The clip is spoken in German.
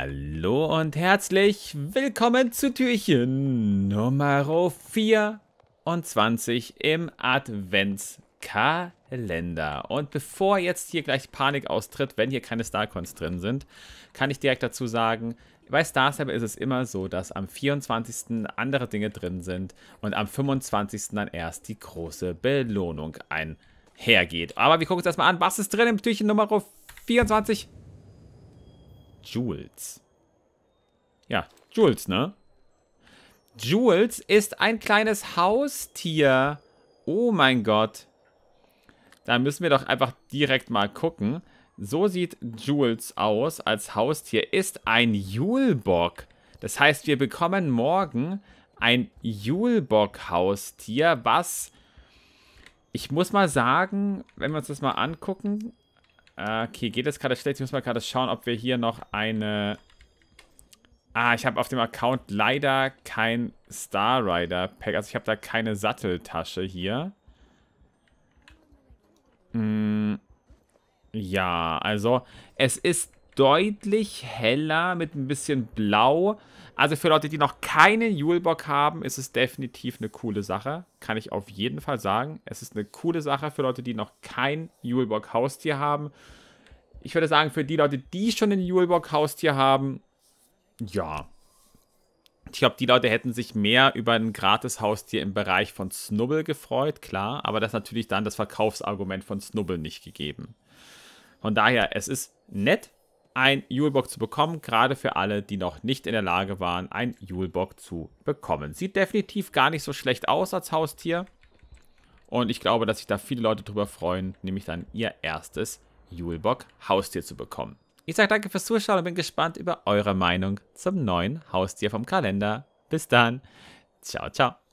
Hallo und herzlich willkommen zu Türchen Nummer 24 im Adventskalender. Und bevor jetzt hier gleich Panik austritt, wenn hier keine Starcoins drin sind, kann ich direkt dazu sagen, bei Star ist es immer so, dass am 24. andere Dinge drin sind und am 25. dann erst die große Belohnung einhergeht. Aber wir gucken uns erstmal an, was ist drin im Türchen Nummer 24? Jules. Ja, Jules, ne? Jules ist ein kleines Haustier. Oh mein Gott. Da müssen wir doch einfach direkt mal gucken. So sieht Jules aus als Haustier. Ist ein Julbock. Das heißt, wir bekommen morgen ein Julbock-Haustier, was... Ich muss mal sagen, wenn wir uns das mal angucken, Okay, geht das gerade schlecht? Ich muss mal gerade schauen, ob wir hier noch eine... Ah, ich habe auf dem Account leider kein Star Rider Pack. Also ich habe da keine Satteltasche hier. Mm, ja, also es ist deutlich heller mit ein bisschen Blau. Also für Leute, die noch keinen Julebock haben, ist es definitiv eine coole Sache. Kann ich auf jeden Fall sagen. Es ist eine coole Sache für Leute, die noch kein Julebock-Haustier haben. Ich würde sagen, für die Leute, die schon ein Julebock-Haustier haben, ja. Ich glaube, die Leute hätten sich mehr über ein Gratis-Haustier im Bereich von Snubbel gefreut, klar. Aber das ist natürlich dann das Verkaufsargument von Snubbel nicht gegeben. Von daher, es ist nett, ein Julebock zu bekommen, gerade für alle, die noch nicht in der Lage waren, ein Julebock zu bekommen. Sieht definitiv gar nicht so schlecht aus als Haustier. Und ich glaube, dass sich da viele Leute drüber freuen, nämlich dann ihr erstes Julebock-Haustier zu bekommen. Ich sage danke fürs Zuschauen und bin gespannt über eure Meinung zum neuen Haustier vom Kalender. Bis dann. Ciao, ciao.